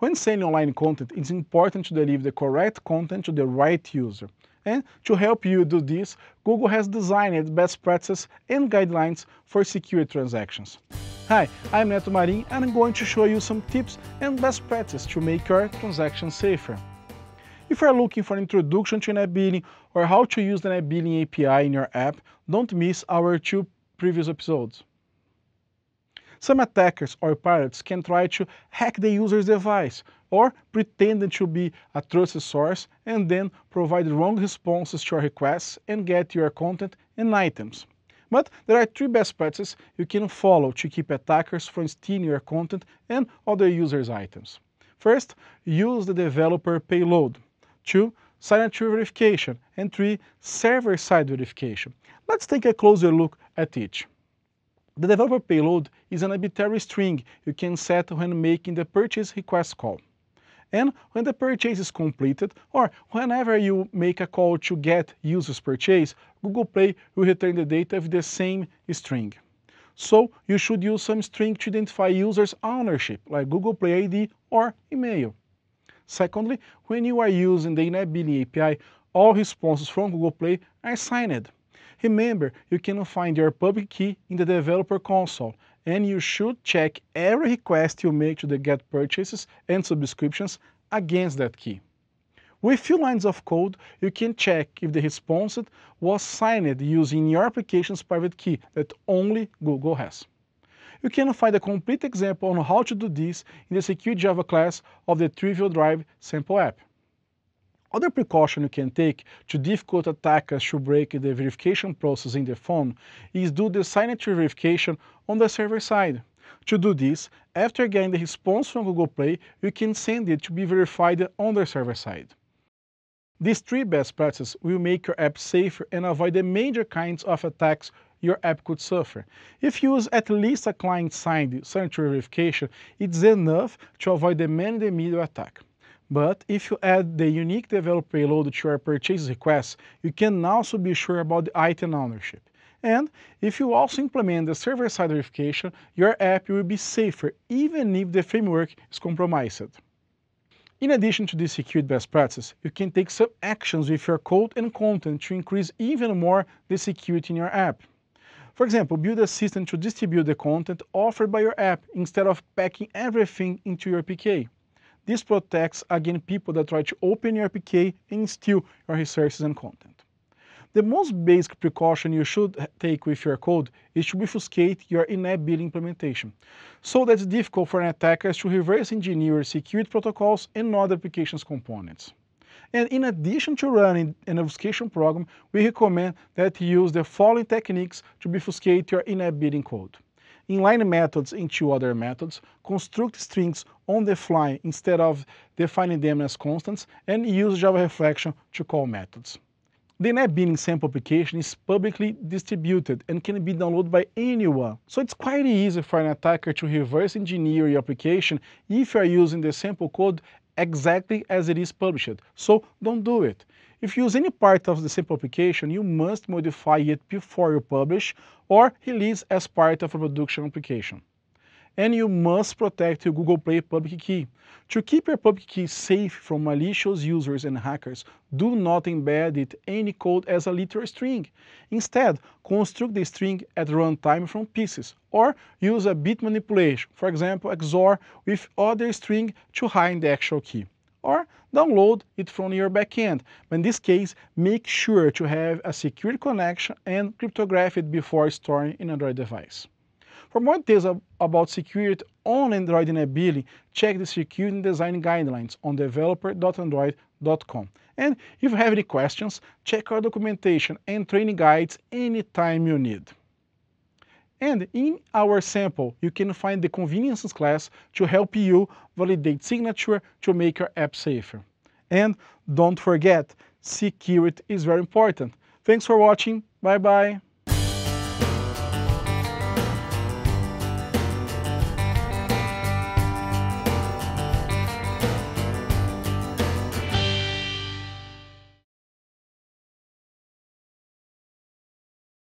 When selling online content, it's important to deliver the correct content to the right user. And to help you do this, Google has designed best practices and guidelines for secure transactions. Hi, I'm Neto Marin and I'm going to show you some tips and best practices to make your transactions safer. If you're looking for an introduction to net billing or how to use the net billing API in your app, don't miss our two previous episodes. Some attackers or pirates can try to hack the user's device or pretend to be a trusted source and then provide wrong responses to your requests and get your content and items. But there are three best practices you can follow to keep attackers from stealing your content and other users' items. First, use the developer payload. Two, signature verification. And three, server-side verification. Let's take a closer look at each. The developer payload is an arbitrary string you can set when making the purchase request call. And when the purchase is completed, or whenever you make a call to get user's purchase, Google Play will return the data with the same string. So you should use some string to identify user's ownership, like Google Play ID or email. Secondly, when you are using the Billing API, all responses from Google Play are signed. Remember, you can find your public key in the developer console, and you should check every request you make to the get purchases and subscriptions against that key. With few lines of code, you can check if the response was signed using your application's private key that only Google has. You can find a complete example on how to do this in the Secure Java class of the Trivial Drive sample app. Other precaution you can take to difficult attackers to break the verification process in the phone is do the signature verification on the server side. To do this, after getting the response from Google Play, you can send it to be verified on the server side. These three best practices will make your app safer and avoid the major kinds of attacks your app could suffer. If you use at least a client-side signature verification, it's enough to avoid the man-in-the-middle attack. But if you add the unique developer payload to your purchase request, you can also be sure about the item ownership. And if you also implement the server-side verification, your app will be safer even if the framework is compromised. In addition to this security best practices, you can take some actions with your code and content to increase even more the security in your app. For example, build a system to distribute the content offered by your app instead of packing everything into your PK. This protects against people that try to open your APK and steal your resources and content. The most basic precaution you should take with your code is to obfuscate your in-app build implementation, so that it's difficult for an attacker to reverse engineer security protocols and other application's components. And in addition to running an obfuscation program, we recommend that you use the following techniques to obfuscate your in-app building code inline methods into other methods, construct strings on the fly instead of defining them as constants, and use Java Reflection to call methods. The NetBeans sample application is publicly distributed and can be downloaded by anyone, so it's quite easy for an attacker to reverse engineer your application if you are using the sample code exactly as it is published, so don't do it. If you use any part of the sample application, you must modify it before you publish or release as part of a production application. And you must protect your Google Play public key. To keep your public key safe from malicious users and hackers, do not embed it any code as a literal string. Instead, construct the string at runtime from pieces, or use a bit manipulation, for example, XOR with other string to hide the actual key. Or download it from your backend. But in this case, make sure to have a secure connection and cryptograph it before storing in Android device. For more details about security on Android enabling, check the Security Design Guidelines on developer.android.com. And if you have any questions, check our documentation and training guides anytime you need. And in our sample, you can find the conveniences class to help you validate signature to make your app safer. And don't forget, security is very important. Thanks for watching. Bye-bye.